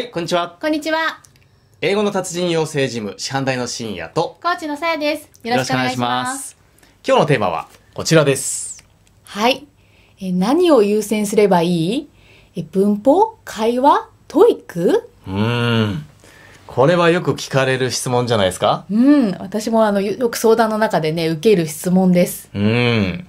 はいこんにちはこんにちは英語の達人養成事務師範代の深夜とコーチのさやですよろしくお願いします今日のテーマはこちらですはいえ何を優先すればいいえ文法会話トイックうんこれはよく聞かれる質問じゃないですかうん私もあのよく相談の中でね受ける質問ですうん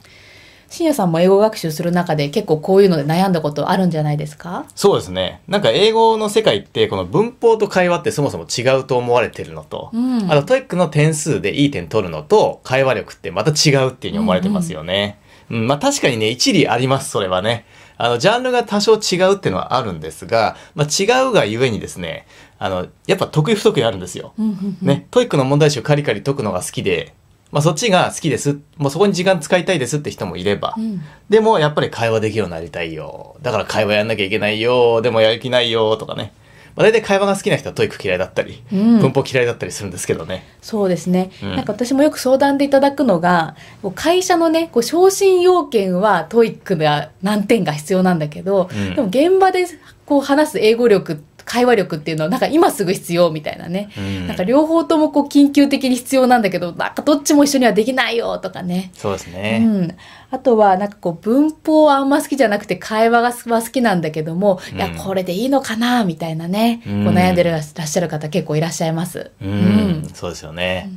信夜さんも英語学習する中で結構こういうので悩んだことあるんじゃないですかそうですね。なんか英語の世界ってこの文法と会話ってそもそも違うと思われてるのと、うん、あのトイックの点数でいい点取るのと会話力ってまた違うっていうふうに思われてますよね。うん、うんまあ確かにね、一理あります、それはね。あの、ジャンルが多少違うっていうのはあるんですが、まあ、違うがゆえにですね、あの、やっぱ得意不得意あるんですよ。ね、トイックの問題集をカリカリ解くのが好きで、まあ、そっちが好きですもうそこに時間使いたいですって人もいれば、うん、でもやっぱり会話できるようになりたいよだから会話やんなきゃいけないよでもやる気ないよとかねまあ、大体会話が好きな人はトイック嫌いだったり、うん、文法嫌いだったりするんですけどね。そうですね、うん、なんか私もよく相談でいただくのが、会社のね、こう昇進要件はトイックが難点が必要なんだけど、うん、でも現場でこう話す英語力って会話力っていうのはなんか今すぐ必要みたいなね、うん、なんか両方ともこう緊急的に必要なんだけどなんかどっちも一緒にはできないよとかねそうですね、うん、あとはなんかこう文法はあんま好きじゃなくて会話が好きなんだけども、うん、いやこれでいいのかなみたいなね、こう悩んでらっしゃる方結構いらっしゃいます。うん、そうですよね、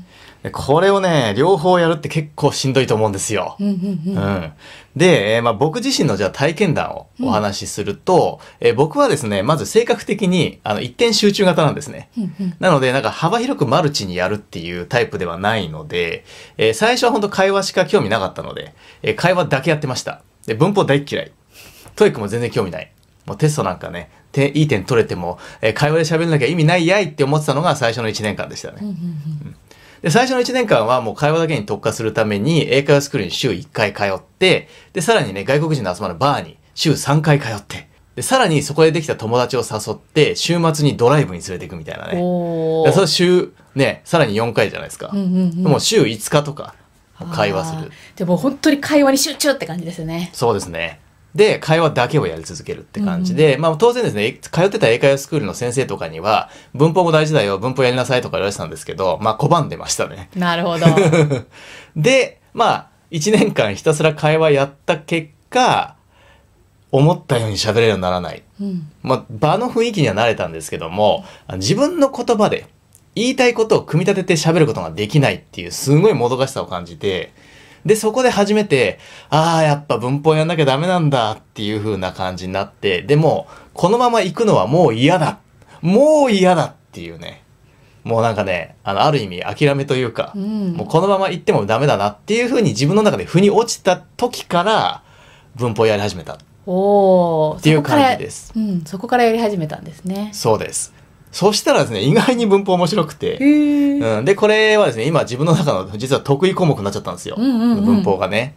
これをね、両方やるって結構しんどいと思うんですよ。うんで、まあ、僕自身のじゃあ体験談をお話しすると、うん、え僕はですね、まず性格的にあの一点集中型なんですね。うんうん、なので、なんか幅広くマルチにやるっていうタイプではないので、えー、最初は本当会話しか興味なかったので、えー、会話だけやってました。で、文法大嫌い。トイックも全然興味ない。もうテストなんかね、いい点取れても、えー、会話で喋らなきゃ意味ないやいって思ってたのが最初の1年間でしたね。うんうんうんで、最初の1年間はもう会話だけに特化するために、英会話スクールに週1回通って、で、さらにね、外国人の集まるバーに週3回通って、で、さらにそこでできた友達を誘って、週末にドライブに連れていくみたいなね。で、それ週、ね、さらに4回じゃないですか。うんうんうん、もう週5日とか、会話する。でも本当に会話に集中って感じですね。そうですね。で、会話だけをやり続けるって感じで、うん、まあ当然ですね、通ってた英会話スクールの先生とかには、文法も大事だよ、文法やりなさいとか言われてたんですけど、まあ拒んでましたね。なるほど。で、まあ、1年間ひたすら会話やった結果、思ったように喋れるようにならない。うん、まあ、場の雰囲気には慣れたんですけども、自分の言葉で言いたいことを組み立てて喋ることができないっていう、すごいもどかしさを感じて、で、そこで初めて、ああ、やっぱ文法やんなきゃダメなんだっていう風な感じになって、でも、このまま行くのはもう嫌だもう嫌だっていうね。もうなんかね、あの、ある意味諦めというか、うん、もうこのまま行ってもダメだなっていう風に自分の中で腑に落ちた時から、文法やり始めた。おっていう感じです。うん、そこからやり始めたんですね。そうです。そしたらですね、意外に文法面白くて、うん、で、これはですね、今自分の中の実は得意項目になっちゃったんですよ。うんうんうん、文法がね。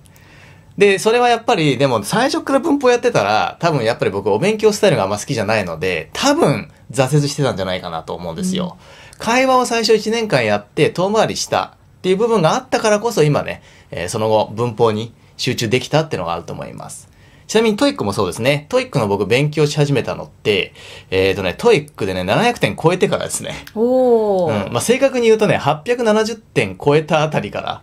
で、それはやっぱり、でも最初から文法やってたら、多分やっぱり僕お勉強スタイルがあんま好きじゃないので、多分挫折してたんじゃないかなと思うんですよ。うん、会話を最初1年間やって遠回りしたっていう部分があったからこそ今ね、えー、その後文法に集中できたっていうのがあると思います。ちなみにトイックもそうですね。トイックの僕勉強し始めたのって、えっ、ー、とね、トイックでね、700点超えてからですね。おうん。まあ、正確に言うとね、870点超えたあたりか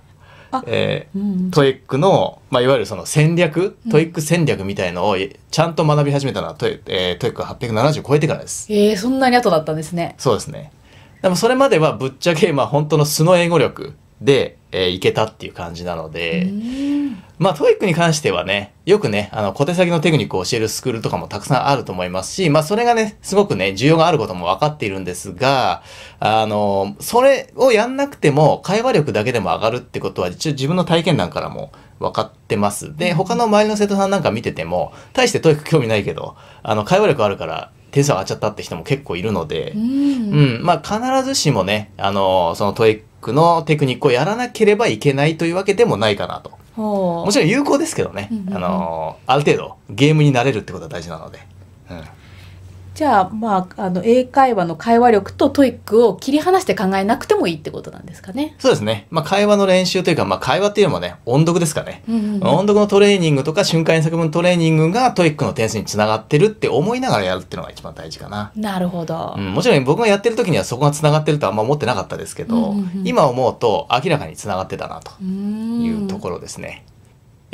ら、えー、トイックの、まあ、いわゆるその戦略、トイック戦略みたいのをちゃんと学び始めたのはトイ,、えー、トイック870超えてからです。えー、そんなに後だったんですね。そうですね。でもそれまではぶっちゃけ、まあ、本当の素の英語力で、えー、いけたっていう感じなので、まあ、トイックに関してはね、よくね、あの、小手先のテクニックを教えるスクールとかもたくさんあると思いますし、まあ、それがね、すごくね、需要があることも分かっているんですが、あの、それをやんなくても、会話力だけでも上がるってことは、一応自分の体験談からも分かってます。で、他の周りの生徒さんなんか見てても、大してトイック興味ないけど、あの、会話力あるから、点数上がっちゃったって人も結構いるので、うん、うん、まあ必ずしもね、あの、そのトイックのテクニックをやらなければいけないというわけでもないかなと。もちろん有効ですけどね、あのある程度ゲームになれるってことは大事なので。うんじゃあ、まあ、あの、英会話の会話力とトイックを切り離して考えなくてもいいってことなんですかね。そうですね。まあ、会話の練習というか、まあ、会話っていうのもね、音読ですかね。うんうんうん、音読のトレーニングとか、瞬間作文トレーニングがトイックの点数につながってるって思いながらやるっていうのが一番大事かな。なるほど。うん、もちろん僕がやってる時にはそこがつながってるとあんま思ってなかったですけど、うんうんうん、今思うと明らかにつながってたなというところですね。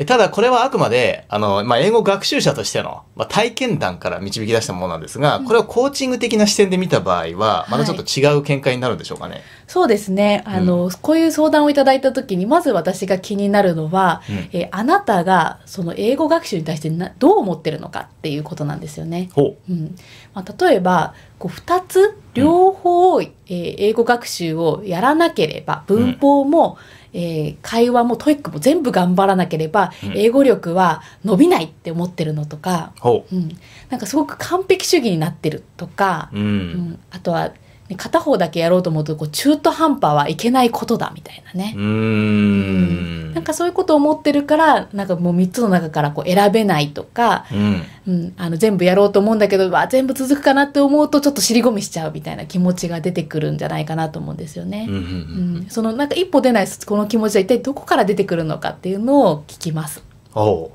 ただこれはあくまで、あの、まあ、英語学習者としての、まあ、体験談から導き出したものなんですが、これをコーチング的な視点で見た場合は、またちょっと違う見解になるんでしょうかね。はい、そうですね。あの、うん、こういう相談をいただいたときに、まず私が気になるのは、うん、えあなたがその英語学習に対してなどう思ってるのかっていうことなんですよね。ううんまあ、例えば、こう2つ両方、うん、えー、英語学習をやらなければ文法も、うんえー、会話もトイックも全部頑張らなければ、うん、英語力は伸びないって思ってるのとか、うん、なんかすごく完璧主義になってるとか、うん、あとは片方だけやろうと思うとこう中途半端はいけないことだみたいなねうんなんかそういうことを思ってるからなんかもう3つの中からこう選べないとか、うんうん、あの全部やろうと思うんだけどわ全部続くかなって思うとちょっと尻込みしちゃうみたいな気持ちが出てくるんじゃないかなと思うんですよね。うん、うん、そのなんか一歩出ないこの気持ちは一体どこから出てくるのかっていうのを聞きます。お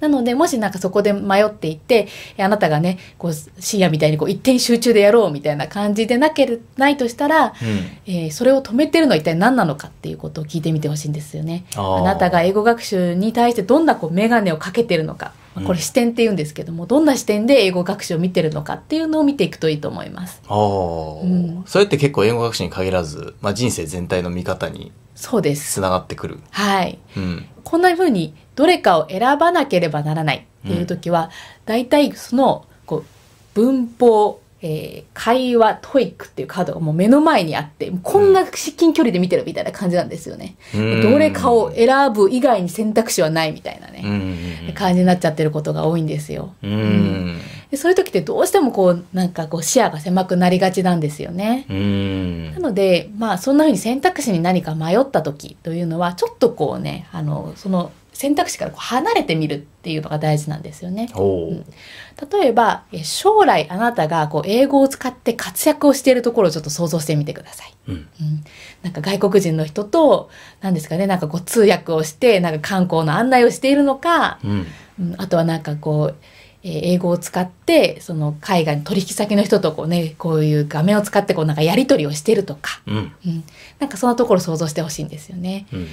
なので、もしなんかそこで迷っていて、あなたがね、こう、深夜みたいにこう、一点集中でやろうみたいな感じでなけれ、ないとしたら、うん、えー、それを止めてるのは一体何なのかっていうことを聞いてみてほしいんですよね。あなたが英語学習に対してどんなこう、メガネをかけてるのか。まあ、これ視点って言うんですけども、うん、どんな視点で英語学習を見てるのかっていうのを見ていくといいと思います。あうん、それって結構英語学習に限らず、まあ、人生全体の見方にそうです。つながってくる。はい。うん、こんな風にどれかを選ばなければならないっていう時は、大体、うん、そのこう文法えー、会話トイックっていうカードがもう目の前にあって、こんな至近距離で見てるみたいな感じなんですよね。うん、どれかを選ぶ以外に選択肢はないみたいなね、うん、感じになっちゃってることが多いんですよ。うん、でそういう時ってどうしてもこう、なんかこう視野が狭くなりがちなんですよね。なので、まあそんな風に選択肢に何か迷った時というのは、ちょっとこうね、あの、その選択肢からこう離れてみるっていうのが大事なんですよね。うん、例えば、将来あなたがこう英語を使って活躍をしているところをちょっと想像してみてください。うん、うん、なんか外国人の人と、何ですかね、なんかこう通訳をして、なんか観光の案内をしているのか、うん、うん、あとはなんかこう、英語を使ってその海外の取引先の人とこう,、ね、こういう画面を使ってこうなんかやり取りをしてるとか、うん、うん、なんかそんなところ想像してほしいんですよね。うんうん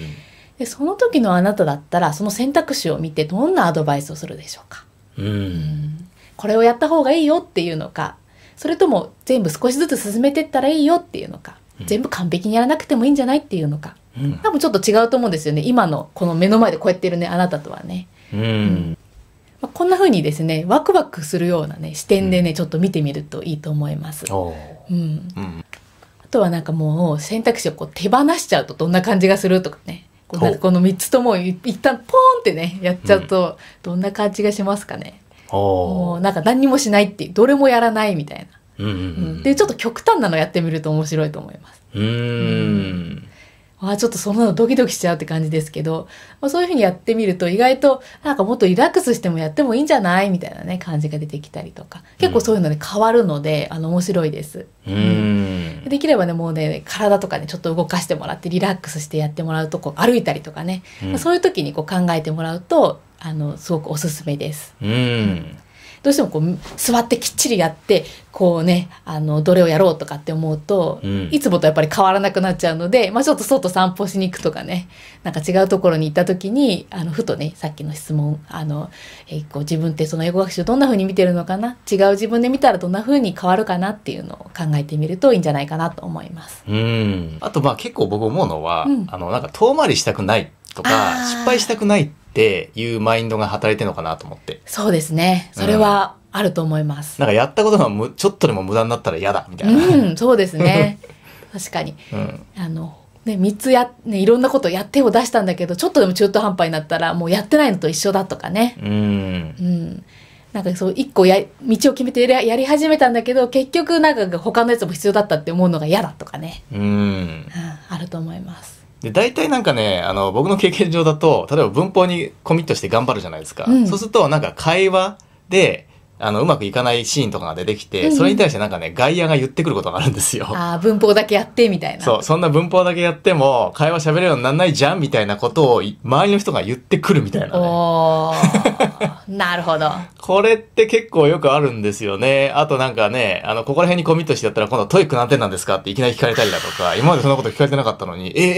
でその時のあなただったらその選択肢を見てどんなアドバイスをするでしょうか、うん、これをやった方がいいよっていうのかそれとも全部少しずつ進めてったらいいよっていうのか、うん、全部完璧にやらなくてもいいんじゃないっていうのか、うん、多分ちょっと違うと思うんですよね今のこの目の前でこうやってるねあなたとはね。うんまあ、こんな風にですねワクワクするようなね視点でね、ちょっと見てみるといいと思います。うんあとはなんかもう選択肢をこう手放しちゃうとどんな感じがするとかねなこの3つとも一旦ポーンってねやっちゃうとどんな感じがしますかね、うん、もうなんか何にもしないってどれもやらないみたいな、うんうんうん、でちょっと極端なのやってみると面白いと思います。うんあちょっとそんなのドキドキしちゃうって感じですけど、まあ、そういうふうにやってみると意外となんかもっとリラックスしてもやってもいいんじゃないみたいなね感じが出てきたりとか結構そういうので、変わるので、うん、あの面白いです、うん、できればねもうね体とかねちょっと動かしてもらってリラックスしてやってもらうとこう歩いたりとかね、うん、そういう時にこう考えてもらうとあのすごくおすすめです。うんどうしてもこう座ってきっちりやってこうねあのどれをやろうとかって思うと、うん、いつもとやっぱり変わらなくなっちゃうので、まあ、ちょっと外散歩しに行くとかねなんか違うところに行った時にあのふとねさっきの質問あの、えー、こう自分ってその英語学習どんな風に見てるのかな違う自分で見たらどんな風に変わるかなっていうのを考えてみるといいんじゃないかなと思います。うんあとまあ結構僕思うのは、うん、あのなんか遠回りしたくないとか失敗したくないってっていうマインドが働いてるのかなと思って。そうですね。それはあると思います。うん、なんかやったことがむちょっとでも無駄になったら嫌だみたいな。うん、そうですね。確かに。うん、あのね、3つや、ね、いろんなことやってを出したんだけど、ちょっとでも中途半端になったら、もうやってないのと一緒だとかね。うん。うん。なんかそう、一個や、道を決めてやり始めたんだけど、結局なんか他のやつも必要だったって思うのが嫌だとかね。うん。うん、あると思います。で、大体なんかね、あの、僕の経験上だと、例えば文法にコミットして頑張るじゃないですか。うん、そうすると、なんか会話で、あの、うまくいかないシーンとかが出てきて、それに対してなんかね、外野が言ってくることがあるんですよ。ああ、文法だけやって、みたいな。そう、そんな文法だけやっても、会話しべれるようになんないじゃん、みたいなことを、周りの人が言ってくるみたいな、ね。お なるほど。これって結構よくあるんですよね。あとなんかね、あの、ここら辺にコミットしてやったら、今度トイック何点なんですかっていきなり聞かれたりだとか、今までそんなこと聞かれてなかったのに、えー、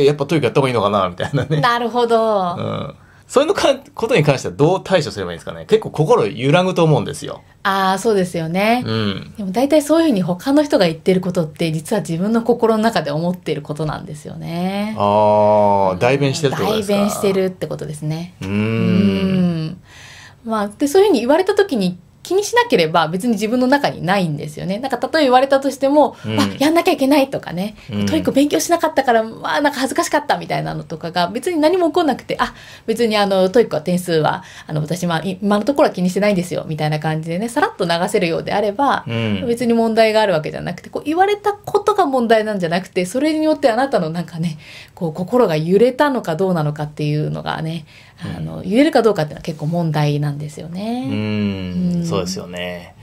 えー、やっぱトイックやった方がいいのかな、みたいなね。なるほど。うん。そういうのかことに関してはどう対処すればいいですかね結構心揺らぐと思うんですよ。ああそうですよね、うん、でも大体そういうふうに他の人が言ってることって実は自分の心の中で思っていることなんですよね。ああ代弁してるってことですか代弁してるってことですね。うんまあ、でそういうふうに言われた時に気にしなければ別に自分の中にないんですよね。なんか例え言われたとしても、うん、あやんなきゃいけないとかね、うん、トイック勉強しなかったから、まあなんか恥ずかしかったみたいなのとかが別に何も起こんなくて、あ、別にあのトイックは点数は、あの私は今のところは気にしてないんですよみたいな感じでね、さらっと流せるようであれば、うん、別に問題があるわけじゃなくて、こう言われたことが問題なんじゃなくて、それによってあなたのなんかね、こう心が揺れたのかどうなのかっていうのがね、あの、言えるかどうかっていうのは結構問題なんですよね。うんそうですよね。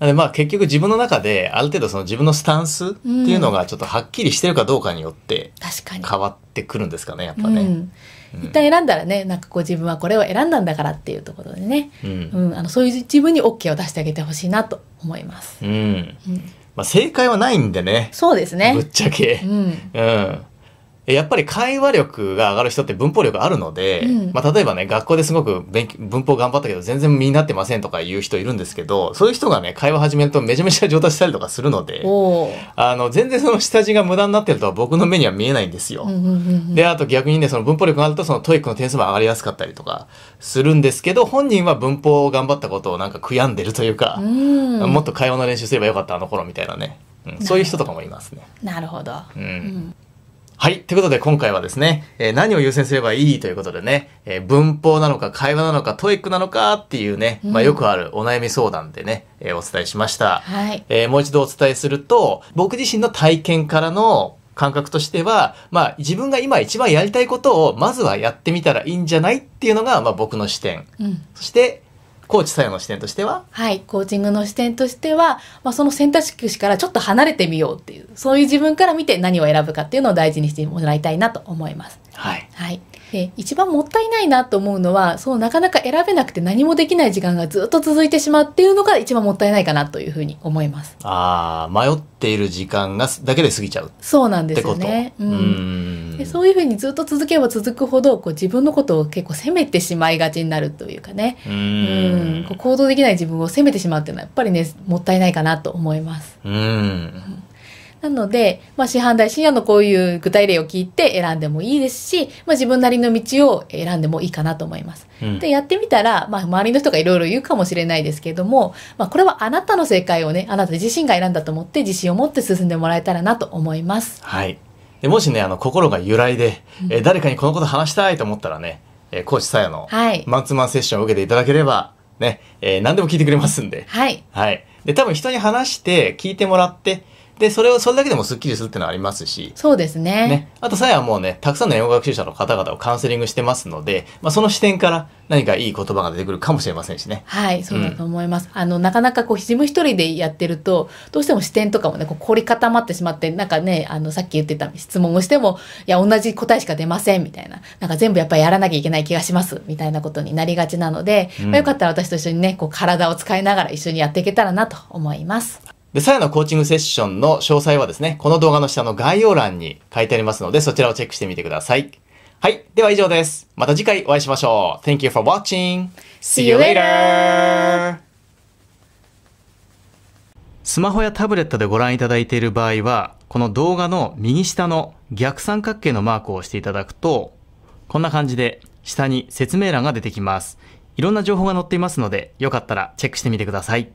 なのでまあ結局自分の中である程度その自分のスタンスっていうのがちょっとはっきりしてるかどうかによって変わってくるんですかねやっぱね、うんん。一旦選んだらね、なんかこう自分はこれを選んだんだからっていうところでね、うん、うん、あのそういう自分に OK を出してあげてほしいなと思います。うん。まあ正解はないんでね。そうですね。ぶっちゃけ。うん。うん。やっぱり会話力が上がる人って文法力あるので、うん、まあ、例えばね学校ですごく勉文法頑張ったけど全然身になってませんとか言う人いるんですけどそういう人がね会話始めるとめちゃめちゃ上達したりとかするのであの全然その下地が無駄になってるとは僕の目には見えないんですよ。であと逆にねその文法力があるとそのトイックの点数も上がりやすかったりとかするんですけど本人は文法を頑張ったことをなんか悔やんでるというか、うん、もっと会話の練習すればよかったあの頃みたいなね、うん、そういう人とかもいますね。なるほど、うんはい。ということで今回はですね、えー、何を優先すればいいということでね、えー、文法なのか会話なのかトイックなのかっていうね、うん、まあ、よくあるお悩み相談でね、えー、お伝えしました、はい、えもう一度お伝えすると、僕自身の体験からの感覚としては、まあ自分が今一番やりたいことをまずはやってみたらいいんじゃないっていうのが、まあ僕の視点。うん、そして、コーチさやの視点としてははいコーチングの視点としては、まあ、その選択肢からちょっと離れてみようっていうそういう自分から見て何を選ぶかっていうのを大事にしてもらいたいなと思います。はい、はいで一番もったいないなと思うのはそうなかなか選べなくて何もできない時間がずっと続いてしまうっていうのが一番もったいないかなというふうに思いますああ迷っている時間がだけで過ぎちゃうそうなんですよね、うん、でそういうふうにずっと続けば続くほどこう自分のことを結構責めてしまいがちになるというかねうんこう行動できない自分を責めてしまうっていうのはやっぱりねもったいないかなと思いますうんなので、まあ、師範大深夜のこういう具体例を聞いて選んでもいいですし、まあ、自分なりの道を選んでもいいかなと思います。うん、でやってみたら、まあ、周りの人がいろいろ言うかもしれないですけども、まあ、これはあなたの正解をねあなた自身が選んだと思って自信を持って進んでもらえたらなと思います。はいでもしねあの心が揺らいで、え誰かにこのこと話したいと思ったらね、えー、講師さやのマンツーマンセッションを受けていただければね、えー、何でも聞いてくれますんで。はい、はいで多分人に話して聞いてもらってでそれをそれだけでもすっきりするっていうのはありますしそうですねねあとさやはもうねたくさんの英語学習者の方々をカウンセリングしてますので、まあ、その視点から何かいい言葉が出てくるかもしれませんしね。はい、そうだと思います。うん、あの、なかなかこう、自分一人でやってると、どうしても視点とかもね、こう凝り固まってしまって、なんかね、あの、さっき言ってた質問をしても、いや、同じ答えしか出ません、みたいな。なんか全部やっぱりやらなきゃいけない気がします、みたいなことになりがちなので、うん、まあ、よかったら私と一緒にね、こう、体を使いながら一緒にやっていけたらなと思います。で、さやのコーチングセッションの詳細はですね、この動画の下の概要欄に書いてありますので、そちらをチェックしてみてください。はい。では以上です。また次回お会いしましょう。Thank you for watching. See you later! スマホやタブレットでご覧いただいている場合は、この動画の右下の逆三角形のマークを押していただくと、こんな感じで下に説明欄が出てきます。いろんな情報が載っていますので、よかったらチェックしてみてください。